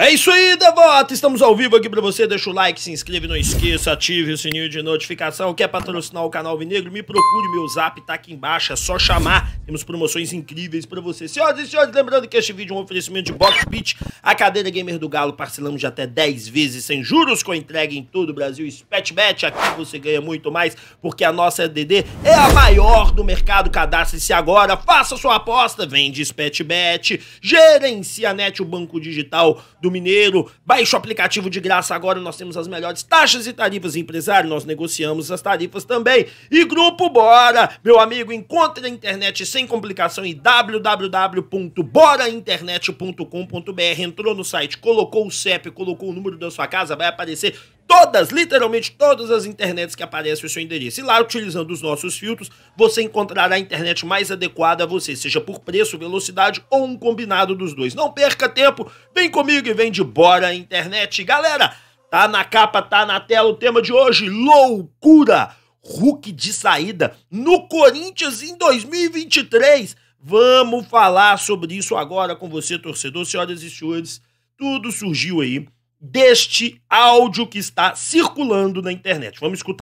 É isso aí, Devota! Estamos ao vivo aqui pra você. Deixa o like, se inscreve, não esqueça, ative o sininho de notificação. Quer é patrocinar o canal Vinegro? Me procure, meu zap tá aqui embaixo, é só chamar. Temos promoções incríveis pra você. Senhoras e senhores, lembrando que este vídeo é um oferecimento de Box Pit, a cadeira gamer do Galo. Parcelamos de até 10 vezes sem juros, com entrega em todo o Brasil. Spetbet, aqui você ganha muito mais, porque a nossa EDD é a maior do mercado. Cadastre-se agora, faça sua aposta, vende Spetbet, gerencia a net, o banco digital do do mineiro. Baixe o aplicativo de graça agora, nós temos as melhores taxas e tarifas empresário, nós negociamos as tarifas também. E grupo Bora, meu amigo, encontre a internet sem complicação em www.borainternet.com.br. Entrou no site, colocou o CEP, colocou o número da sua casa, vai aparecer todas, literalmente todas as internets que aparecem o seu endereço. E lá, utilizando os nossos filtros, você encontrará a internet mais adequada a você, seja por preço, velocidade ou um combinado dos dois. Não perca tempo, vem comigo e vem de bora internet. Galera, tá na capa, tá na tela o tema de hoje, loucura! Hulk de saída no Corinthians em 2023. Vamos falar sobre isso agora com você, torcedor, senhoras e senhores. Tudo surgiu aí deste áudio que está circulando na internet. Vamos escutar.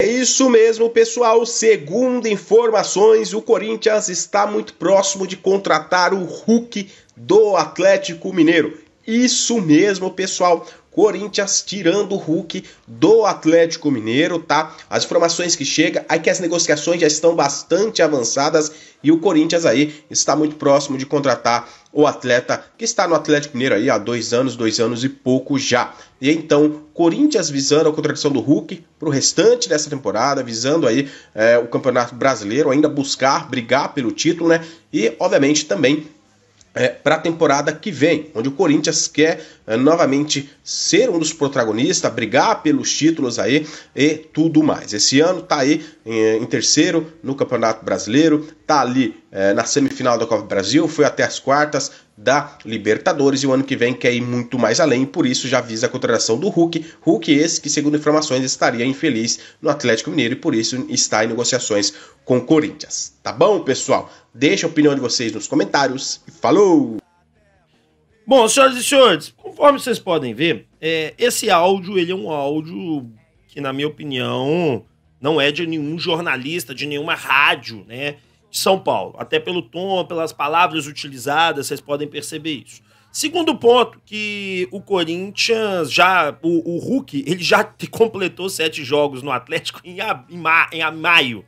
É isso mesmo, pessoal. Segundo informações, o Corinthians está muito próximo de contratar o Hulk do Atlético Mineiro. Isso mesmo, pessoal. Corinthians tirando o Hulk do Atlético Mineiro, tá? As informações que chegam é que as negociações já estão bastante avançadas e o Corinthians aí está muito próximo de contratar o atleta que está no Atlético Mineiro aí há dois anos, dois anos e pouco já. E então, Corinthians visando a contratação do Hulk para o restante dessa temporada, visando aí é, o Campeonato Brasileiro, ainda buscar, brigar pelo título, né? E, obviamente, também é, para a temporada que vem, onde o Corinthians quer é, novamente ser um dos protagonistas, brigar pelos títulos aí e tudo mais. Esse ano está aí em, em, terceiro no Campeonato Brasileiro, está ali é, na semifinal da Copa do Brasil, foi até as quartas, da Libertadores e o ano que vem quer ir muito mais além, por isso já visa a contratação do Hulk. Hulk esse que, segundo informações, estaria infeliz no Atlético Mineiro e por isso está em negociações com o Corinthians. Tá bom, pessoal? Deixa a opinião de vocês nos comentários e falou! Bom, senhoras e senhores, conforme vocês podem ver, é, esse áudio ele é um áudio que, na minha opinião, não é de nenhum jornalista, de nenhuma rádio, né? de São Paulo. Até pelo tom, pelas palavras utilizadas, vocês podem perceber isso. Segundo ponto, que o Corinthians já. O, o Hulk, ele já completou sete jogos no Atlético em, em, em maio.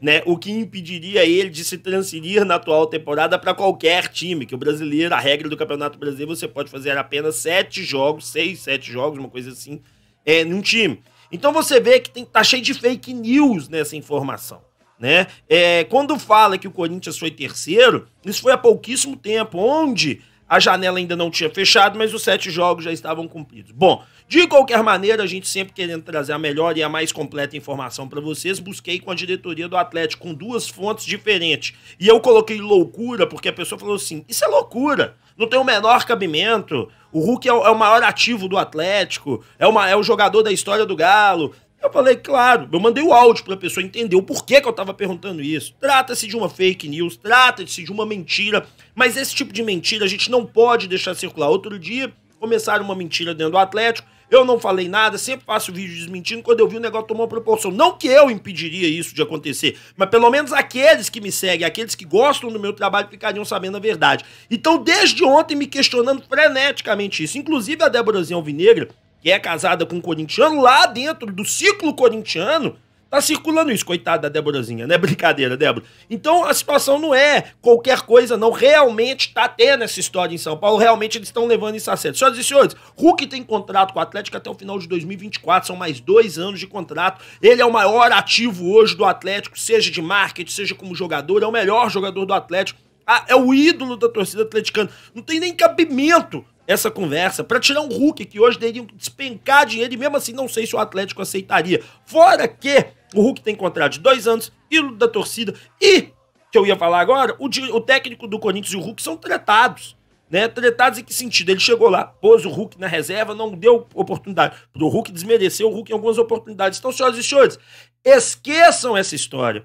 Né, o que impediria ele de se transferir na atual temporada para qualquer time, que o brasileiro, a regra do Campeonato Brasileiro, você pode fazer apenas sete jogos, seis, sete jogos, uma coisa assim, é, num time. Então você vê que tem, tá cheio de fake news nessa informação né? É, quando fala que o Corinthians foi terceiro, isso foi há pouquíssimo tempo, onde a janela ainda não tinha fechado, mas os sete jogos já estavam cumpridos. Bom, de qualquer maneira, a gente sempre querendo trazer a melhor e a mais completa informação para vocês, busquei com a diretoria do Atlético, com duas fontes diferentes. E eu coloquei loucura, porque a pessoa falou assim: isso é loucura, não tem o menor cabimento. O Hulk é o, é maior ativo do Atlético, é, uma, é o jogador da história do Galo, eu falei, claro, eu mandei o áudio para a pessoa entender o porquê que eu estava perguntando isso. Trata-se de uma fake news, trata-se de uma mentira, mas esse tipo de mentira a gente não pode deixar circular. Outro dia, começaram uma mentira dentro do Atlético, eu não falei nada, sempre faço vídeo desmentindo. Quando eu vi o negócio tomou proporção. Não que eu impediria isso de acontecer, mas pelo menos aqueles que me seguem, aqueles que gostam do meu trabalho, ficariam sabendo a verdade. Então, desde ontem, me questionando freneticamente isso. Inclusive, a Débora Alvinegra que é casada com um corintiano, lá dentro do ciclo corintiano, tá circulando isso. Coitada da Déborazinha, né? Brincadeira, Débora. Então a situação não é qualquer coisa, não. Realmente tá tendo essa história em São Paulo. Realmente eles estão levando isso a sério. Senhoras e senhores, Hulk tem contrato com o Atlético até o final de 2024. São mais dois anos de contrato. Ele é o maior ativo hoje do Atlético, seja de marketing, seja como jogador. É o melhor jogador do Atlético. Ah, é o ídolo da torcida atleticana. Não tem nem cabimento essa conversa para tirar um Hulk que hoje teriam que despencar dinheiro e mesmo assim não sei se o Atlético aceitaria. Fora que o Hulk tem contrato de dois anos, ídolo da torcida e, que eu ia falar agora, o, o técnico do Corinthians e o Hulk são tratados. Né, tratados em que sentido? Ele chegou lá, pôs o Hulk na reserva, não deu oportunidade O Hulk, desmereceu o Hulk em algumas oportunidades. Então, senhoras e senhores, esqueçam essa história.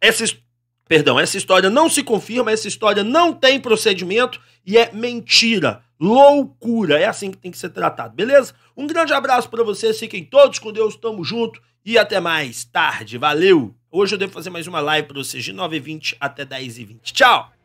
Essa perdão, essa história não se confirma, essa história não tem procedimento e é mentira. Loucura! É assim que tem que ser tratado, beleza? Um grande abraço para vocês, fiquem todos com Deus, tamo junto e até mais tarde. Valeu! Hoje eu devo fazer mais uma live para vocês de 9h20 até 10h20. Tchau!